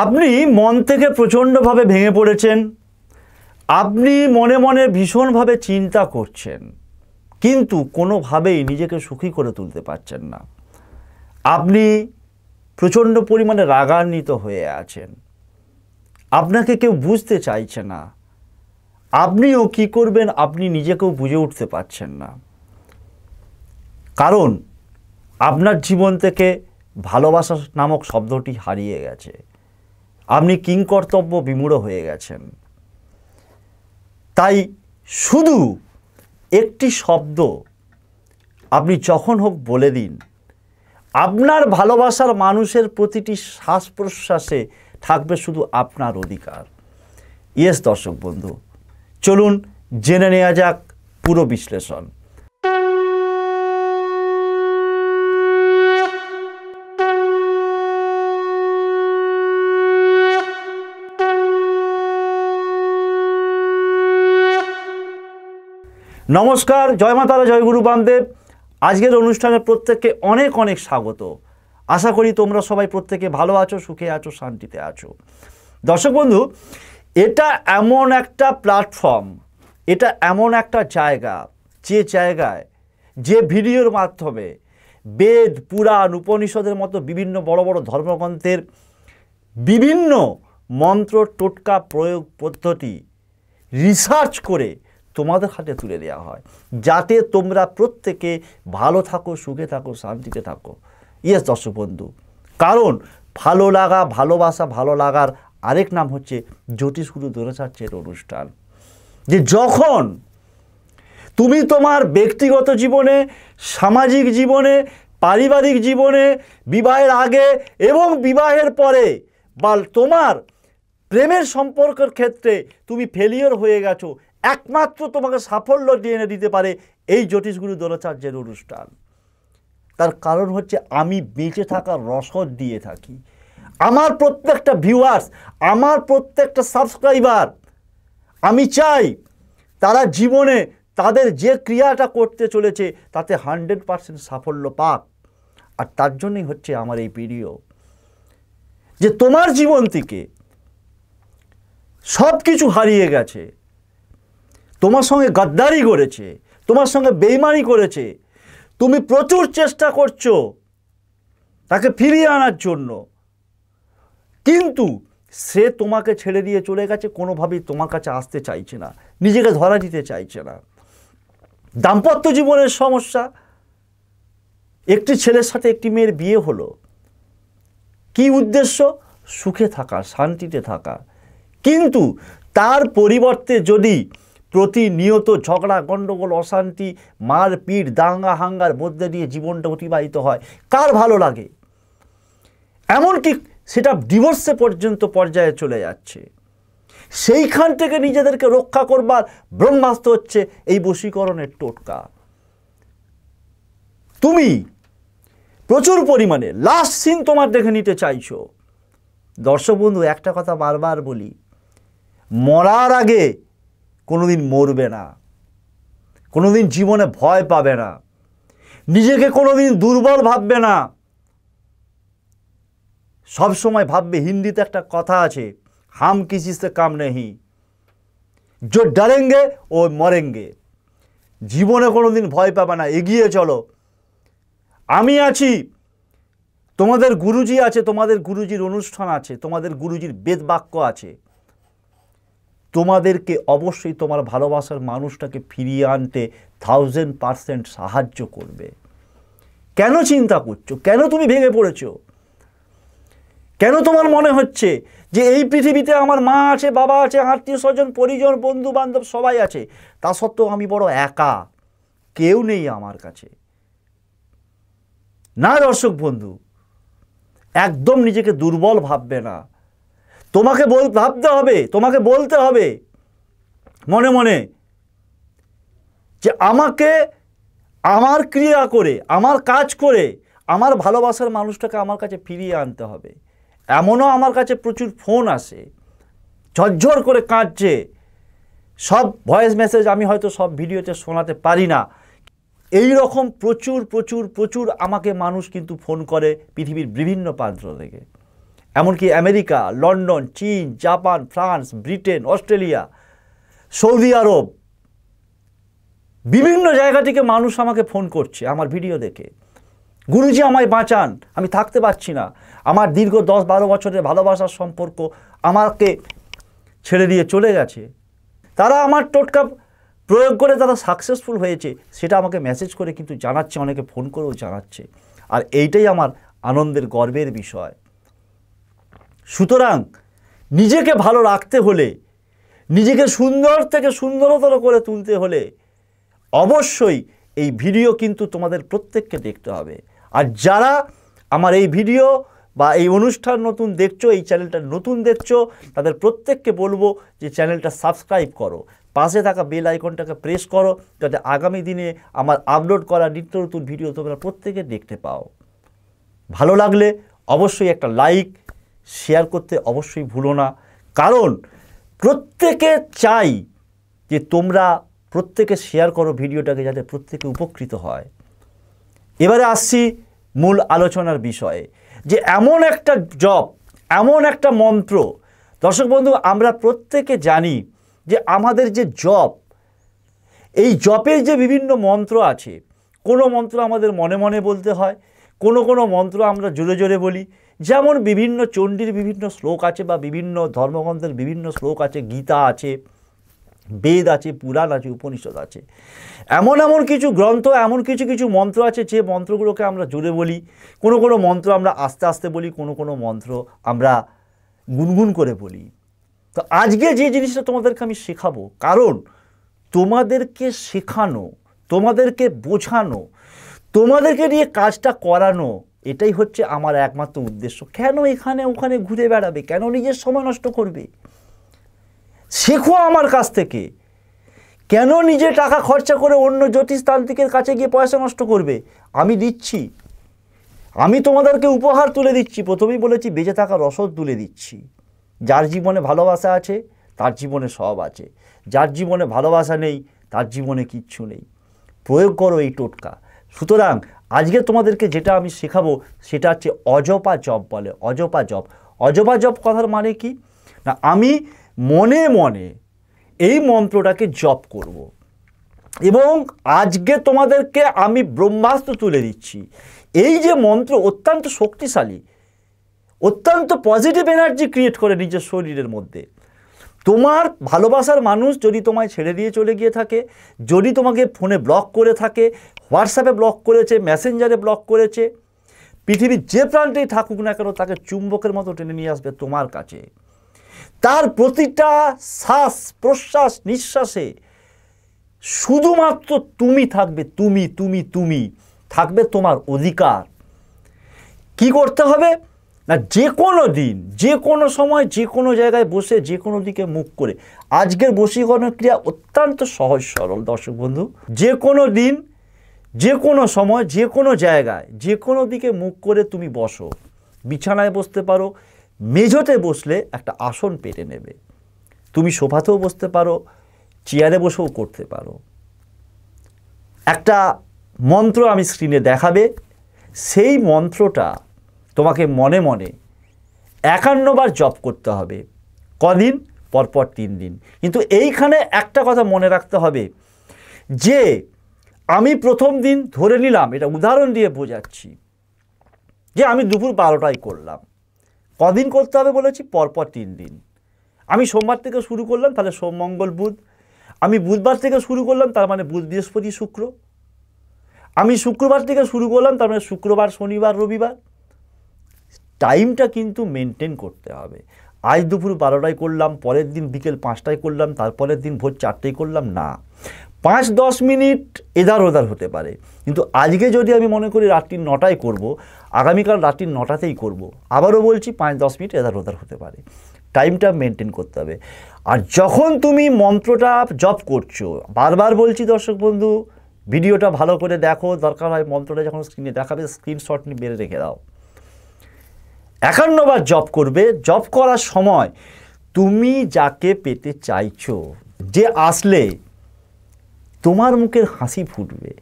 আপনি মন থেকে প্রচণ্ডভাবে ভেঙে পড়েছেন আপনি মনে মনে ভীষণভাবে চিন্তা করছেন কিন্তু কোনোভাবেই নিজেকে সুখী করে তুলতে পারছেন না আপনি প্রচণ্ড পরিমাণে রাগান্বিত হয়ে আছেন আপনাকে কেউ বুঝতে চাইছে না আপনিও কি করবেন আপনি নিজেকেও বুঝে উঠতে পারছেন না কারণ আপনার জীবন থেকে ভালোবাসা নামক শব্দটি হারিয়ে গেছে আপনি কিংকর্তব্য বিমূঢ় হয়ে গেছেন তাই শুধু একটি শব্দ আপনি যখন হোক বলে দিন আপনার ভালোবাসার মানুষের প্রতিটি শ্বাস প্রশ্বাসে থাকবে শুধু আপনার অধিকার ইয়েস দর্শক বন্ধু চলুন জেনে নেওয়া যাক পুরো বিশ্লেষণ নমস্কার জয় মাতারা জয় গুরু বামদেব আজকের অনুষ্ঠানে প্রত্যেককে অনেক অনেক স্বাগত আশা করি তোমরা সবাই প্রত্যেকে ভালো আছো সুখে আছো শান্তিতে আছো দর্শক বন্ধু এটা এমন একটা প্ল্যাটফর্ম এটা এমন একটা জায়গা যে জায়গায় যে ভিডিওর মাধ্যমে বেদ পুরাণ উপনিষদের মতো বিভিন্ন বড় বড় ধর্মগ্রন্থের বিভিন্ন মন্ত্র টোটকা প্রয়োগ পদ্ধতি রিসার্চ করে তোমাদের হাতে তুলে দেওয়া হয় যাতে তোমরা প্রত্যেকে ভালো থাকো সুখে থাকো শান্তিতে থাকো ইয়েস দর্শক বন্ধু কারণ ভালো লাগা ভালোবাসা ভালো লাগার আরেক নাম হচ্ছে জ্যোতিষগুরু দ্রোণাচার্যের অনুষ্ঠান যে যখন তুমি তোমার ব্যক্তিগত জীবনে সামাজিক জীবনে পারিবারিক জীবনে বিবাহের আগে এবং বিবাহের পরে বা তোমার প্রেমের সম্পর্কের ক্ষেত্রে তুমি ফেলিওর হয়ে গেছো একমাত্র তোমাকে সাফল্য দিয়ে এনে দিতে পারে এই জ্যোতিষগুরু দোলাচার্যের অনুষ্ঠান তার কারণ হচ্ছে আমি বেঁচে থাকার রসদ দিয়ে থাকি আমার প্রত্যেকটা ভিউয়ার্স আমার প্রত্যেকটা সাবস্ক্রাইবার আমি চাই তারা জীবনে তাদের যে ক্রিয়াটা করতে চলেছে তাতে হান্ড্রেড পারসেন্ট সাফল্য পাক আর তার জন্যই হচ্ছে আমার এই প্রিয় যে তোমার জীবন থেকে সব কিছু হারিয়ে গেছে তোমার সঙ্গে গাদ্দারি করেছে তোমার সঙ্গে বেইমানি করেছে তুমি প্রচুর চেষ্টা করছো তাকে ফিরিয়ে আনার জন্য কিন্তু সে তোমাকে ছেড়ে দিয়ে চলে গেছে কোনোভাবেই তোমার কাছে আসতে চাইছে না নিজেকে ধরা দিতে চাইছে না দাম্পত্য জীবনের সমস্যা একটি ছেলের সাথে একটি মেয়ের বিয়ে হলো কি উদ্দেশ্য সুখে থাকা শান্তিতে থাকা কিন্তু তার পরিবর্তে যদি প্রতিনিয়ত ঝগড়া গণ্ডগোল অশান্তি মারপিট দাঙ্গা হাঙ্গার মধ্যে দিয়ে জীবনটা অতিবাহিত হয় কার ভালো লাগে এমনকি সেটা ডিভোর্সে পর্যন্ত পর্যায়ে চলে যাচ্ছে সেইখান থেকে নিজেদেরকে রক্ষা করবার ব্রহ্মাস্ত্র হচ্ছে এই বশীকরণের টোটকা তুমি প্রচুর পরিমাণে লাস্ট সিন তোমার দেখে নিতে চাইছো দর্শক বন্ধু একটা কথা বারবার বলি মরার আগে কোনোদিন মরবে না কোনোদিন জীবনে ভয় পাবে না নিজেকে কোনোদিন দুর্বল ভাববে না সব সময় ভাববে হিন্দিতে একটা কথা আছে হাম কিসিতে কাম নেহি জো ডারেঙ্গে ও মরেঙ্গে জীবনে কোনোদিন ভয় পাবে না এগিয়ে চলো আমি আছি তোমাদের গুরুজি আছে তোমাদের গুরুজির অনুষ্ঠান আছে তোমাদের গুরুজির বেদবাক্য আছে তোমাদেরকে অবশ্যই তোমার ভালোবাসার মানুষটাকে ফিরিয়ে আনতে থাউজেন্ড পারসেন্ট সাহায্য করবে কেন চিন্তা করছো কেন তুমি ভেঙে পড়েছো কেন তোমার মনে হচ্ছে যে এই পৃথিবীতে আমার মা আছে বাবা আছে আত্মীয় স্বজন পরিজন বন্ধু বান্ধব সবাই আছে তা সত্ত্বেও আমি বড় একা কেউ নেই আমার কাছে না দর্শক বন্ধু একদম নিজেকে দুর্বল ভাববে না তোমাকে বল ভাবতে হবে তোমাকে বলতে হবে মনে মনে যে আমাকে আমার ক্রিয়া করে আমার কাজ করে আমার ভালোবাসার মানুষটাকে আমার কাছে ফিরিয়ে আনতে হবে এমনও আমার কাছে প্রচুর ফোন আসে ঝরঝর করে কাঁদছে সব ভয়েস মেসেজ আমি হয়তো সব ভিডিওতে শোনাতে পারি না এই রকম প্রচুর প্রচুর প্রচুর আমাকে মানুষ কিন্তু ফোন করে পৃথিবীর বিভিন্ন প্রান্ত থেকে এমনকি আমেরিকা লন্ডন চীন Japan France Britain Australia Saudi আরব বিভিন্ন জায়গা থেকে মানুষ আমাকে ফোন করছে আমার ভিডিও দেখে গুরুজি আমায় বাঁচান আমি থাকতে পারছি না আমার দীর্ঘ দশ বারো বছরের ভালোবাসার সম্পর্ক আমাকে ছেড়ে দিয়ে চলে গেছে তারা আমার টোটকা প্রয়োগ করে তারা সাকসেসফুল হয়েছে সেটা আমাকে মেসেজ করে কিন্তু জানাচ্ছে অনেকে ফোন করেও জানাচ্ছে আর এইটাই আমার আনন্দের গর্বের বিষয় সুতরাং নিজেকে ভালো রাখতে হলে নিজেকে সুন্দর থেকে সুন্দরতর করে তুলতে হলে অবশ্যই এই ভিডিও কিন্তু তোমাদের প্রত্যেককে দেখতে হবে আর যারা আমার এই ভিডিও বা এই অনুষ্ঠান নতুন দেখছো এই চ্যানেলটা নতুন দেখছো তাদের প্রত্যেককে বলবো যে চ্যানেলটা সাবস্ক্রাইব করো পাশে থাকা বেল আইকনটাকে প্রেস করো যাতে আগামী দিনে আমার আপলোড করা নিত্য নতুন ভিডিও তোমরা প্রত্যেকে দেখতে পাও ভালো লাগলে অবশ্যই একটা লাইক শেয়ার করতে অবশ্যই ভুলো না কারণ প্রত্যেকে চাই যে তোমরা প্রত্যেকে শেয়ার করো ভিডিওটাকে যাতে প্রত্যেকে উপকৃত হয় এবারে আসছি মূল আলোচনার বিষয়ে যে এমন একটা জব এমন একটা মন্ত্র দর্শক বন্ধু আমরা প্রত্যেকে জানি যে আমাদের যে জব এই জপের যে বিভিন্ন মন্ত্র আছে কোনো মন্ত্র আমাদের মনে মনে বলতে হয় কোনো কোনো মন্ত্র আমরা জোরে জোরে বলি যেমন বিভিন্ন চণ্ডীর বিভিন্ন শ্লোক আছে বা বিভিন্ন ধর্মগ্রন্থের বিভিন্ন শ্লোক আছে গীতা আছে বেদ আছে পুরাণ আছে উপনিষদ আছে এমন এমন কিছু গ্রন্থ এমন কিছু কিছু মন্ত্র আছে যে মন্ত্রগুলোকে আমরা জোরে বলি কোনো কোনো মন্ত্র আমরা আস্তে আস্তে বলি কোনো কোনো মন্ত্র আমরা গুনগুন করে বলি তো আজকে যে জিনিসটা তোমাদেরকে আমি শেখাবো কারণ তোমাদেরকে শেখানো তোমাদেরকে বোঝানো তোমাদেরকে নিয়ে কাজটা করানো এটাই হচ্ছে আমার একমাত্র উদ্দেশ্য কেন এখানে ওখানে ঘুরে বেড়াবে কেন নিজের সময় নষ্ট করবে শেখো আমার কাছ থেকে কেন নিজে টাকা খরচা করে অন্য জ্যোতিষতান্ত্রিকের কাছে গিয়ে পয়সা নষ্ট করবে আমি দিচ্ছি আমি তোমাদেরকে উপহার তুলে দিচ্ছি প্রথমেই বলেছি বেঁচে থাকা রসদ তুলে দিচ্ছি যার জীবনে ভালোবাসা আছে তার জীবনে সব আছে যার জীবনে ভালোবাসা নেই তার জীবনে কিচ্ছু নেই প্রয়োগ করো এই টোটকা সুতরাং আজকে তোমাদেরকে যেটা আমি শেখাবো সেটা হচ্ছে অজপা জব বলে অজপা জব অজপা জব কথার মানে কি না আমি মনে মনে এই মন্ত্রটাকে জপ করব। এবং আজকে তোমাদেরকে আমি ব্রহ্মাস্ত্র তুলে দিচ্ছি এই যে মন্ত্র অত্যন্ত শক্তিশালী অত্যন্ত পজিটিভ এনার্জি ক্রিয়েট করে নিজের শরীরের মধ্যে তোমার ভালোবাসার মানুষ যদি তোমায় ছেড়ে দিয়ে চলে গিয়ে থাকে যদি তোমাকে ফোনে ব্লক করে থাকে হোয়াটসঅ্যাপে ব্লক করেছে মেসেঞ্জারে ব্লক করেছে পৃথিবীর যে প্রান্তেই থাকুক না কেন তাকে চুম্বকের মতো টেনে নিয়ে আসবে তোমার কাছে তার প্রতিটা শ্বাস প্রশ্বাস নিঃশ্বাসে শুধুমাত্র তুমি থাকবে তুমি তুমি তুমি থাকবে তোমার অধিকার কি করতে হবে না যে কোনো দিন যে কোনো সময় যে কোনো জায়গায় বসে যে কোনো দিকে মুখ করে আজকের বশীকরণ ক্রিয়া অত্যন্ত সহজ সরল দর্শক বন্ধু যে কোনো দিন যে কোনো সময় যে কোনো জায়গায় যে কোনো দিকে মুখ করে তুমি বসো বিছানায় বসতে পারো মেঝোতে বসলে একটা আসন পেতে নেবে তুমি সোফাতেও বসতে পারো চেয়ারে বসেও করতে পারো একটা মন্ত্র আমি স্ক্রিনে দেখাবে সেই মন্ত্রটা তোমাকে মনে মনে একান্নবার জপ করতে হবে কদিন পরপর তিন দিন কিন্তু এইখানে একটা কথা মনে রাখতে হবে যে আমি প্রথম দিন ধরে নিলাম এটা উদাহরণ দিয়ে বোঝাচ্ছি যে আমি দুপুর বারোটায় করলাম কদিন করতে হবে বলেছি পরপর তিন দিন আমি সোমবার থেকে শুরু করলাম তাহলে সোম মঙ্গল বুধ আমি বুধবার থেকে শুরু করলাম তার মানে বুধ বৃহস্পতি শুক্র আমি শুক্রবার থেকে শুরু করলাম তার মানে শুক্রবার শনিবার রবিবার টাইমটা কিন্তু মেনটেন করতে হবে আজ দুপুর বারোটায় করলাম পরের দিন বিকেল পাঁচটায় করলাম তারপরের দিন ভোর চারটায় করলাম না পাঁচ দশ মিনিট এদার ওদার হতে পারে কিন্তু আজকে যদি আমি মনে করি রাত্রি নটায় করব আগামীকাল রাত্রি নটাতেই করব। আবারও বলছি পাঁচ দশ মিনিট এদার ওদার হতে পারে টাইমটা মেনটেন করতে হবে আর যখন তুমি মন্ত্রটা জপ করছো বারবার বলছি দর্শক বন্ধু ভিডিওটা ভালো করে দেখো দরকার হয় মন্ত্রটা যখন স্ক্রিনে দেখাবে স্ক্রিনশট নিয়ে বেড়ে রেখে দাও একান্নবার জব করবে জব করার সময় তুমি যাকে পেতে চাইছো যে আসলে তোমার মুখের হাসি ফুটবে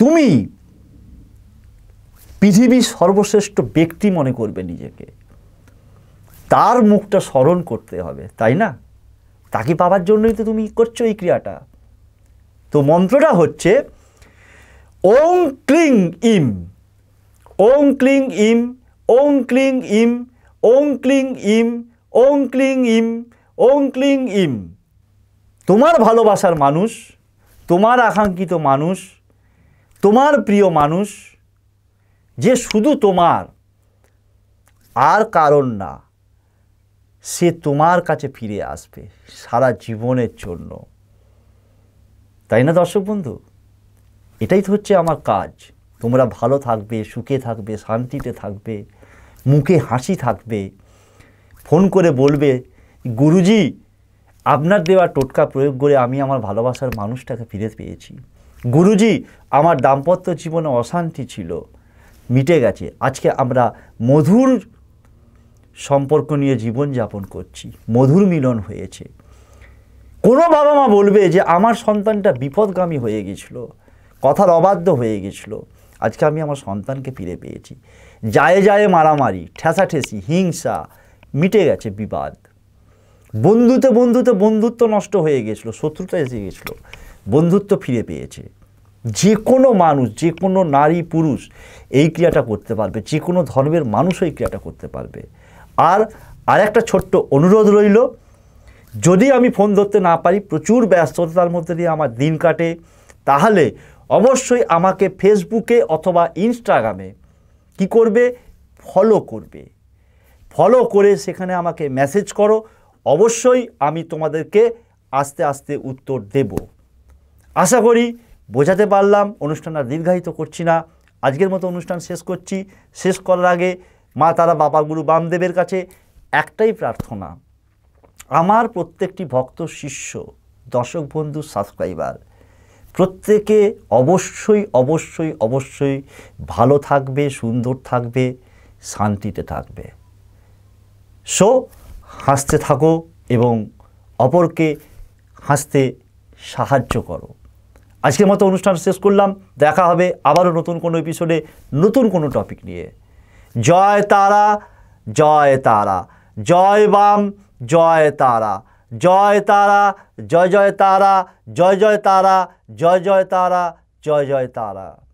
তুমি পৃথিবীর সর্বশ্রেষ্ঠ ব্যক্তি মনে করবে নিজেকে তার মুখটা স্মরণ করতে হবে তাই না তাকে পাবার জন্যই তো তুমি করছো এই ক্রিয়াটা তো মন্ত্রটা হচ্ছে ওং ক্লিং ইম ওং ক্লিং ইম ওং ক্লিং ইম ওং ক্লিং ইম ওং ক্লিং ইম ওং ক্লিং ইম তোমার ভালোবাসার মানুষ তোমার আকাঙ্ক্ষিত মানুষ তোমার প্রিয় মানুষ যে শুধু তোমার আর কারণ না সে তোমার কাছে ফিরে আসবে সারা জীবনের জন্য তাই না দর্শক বন্ধু এটাই তো হচ্ছে আমার কাজ তোমরা ভালো থাকবে সুখে থাকবে শান্তিতে থাকবে মুখে হাসি থাকবে ফোন করে বলবে গুরুজি আপনার দেওয়া টোটকা প্রয়োগ করে আমি আমার ভালোবাসার মানুষটাকে ফিরে পেয়েছি গুরুজি আমার দাম্পত্য জীবনে অশান্তি ছিল মিটে গেছে আজকে আমরা মধুর সম্পর্ক নিয়ে জীবন যাপন করছি মধুর মিলন হয়েছে কোনো বাবা মা বলবে যে আমার সন্তানটা বিপদগামী হয়ে গেছিল কথার অবাধ্য হয়ে গেছিলো আজকে আমি আমার সন্তানকে ফিরে পেয়েছি যায় যায় মারামারি ঠেসাঠেসি হিংসা মিটে গেছে বিবাদ বন্ধুতে বন্ধুতে বন্ধুত্ব নষ্ট হয়ে গেছিলো শত্রুতা এসে গেছিলো বন্ধুত্ব ফিরে পেয়েছে যে কোনো মানুষ যে কোনো নারী পুরুষ এই ক্রিয়াটা করতে পারবে যে কোনো ধর্মের মানুষও এই ক্রিয়াটা করতে পারবে আর আর একটা ছোট্ট অনুরোধ রইল যদি আমি ফোন ধরতে না পারি প্রচুর ব্যস্ততার মধ্যে দিয়ে আমার দিন কাটে তাহলে অবশ্যই আমাকে ফেসবুকে অথবা ইনস্টাগ্রামে কি করবে ফলো করবে ফলো করে সেখানে আমাকে মেসেজ করো অবশ্যই আমি তোমাদেরকে আস্তে আস্তে উত্তর দেব আশা করি বোঝাতে পারলাম অনুষ্ঠান আর দীর্ঘায়িত করছি না আজকের মতো অনুষ্ঠান শেষ করছি শেষ করার আগে মা তারা বাবা গুরু বামদেবের কাছে একটাই প্রার্থনা আমার প্রত্যেকটি ভক্ত শিষ্য দর্শক বন্ধু সাবস্ক্রাইবার প্রত্যেকে অবশ্যই অবশ্যই অবশ্যই ভালো থাকবে সুন্দর থাকবে শান্তিতে থাকবে সো হাসতে থাকো এবং অপরকে হাসতে সাহায্য করো আজকের মতো অনুষ্ঠান শেষ করলাম দেখা হবে আবারও নতুন কোনো এপিসোডে নতুন কোনো টপিক নিয়ে জয় তারা জয় তারা জয় বাম জয় তারা জয় তারা জয় জয় তারা জয় জয় তারা জয় জয় তারা জয় জয় তারা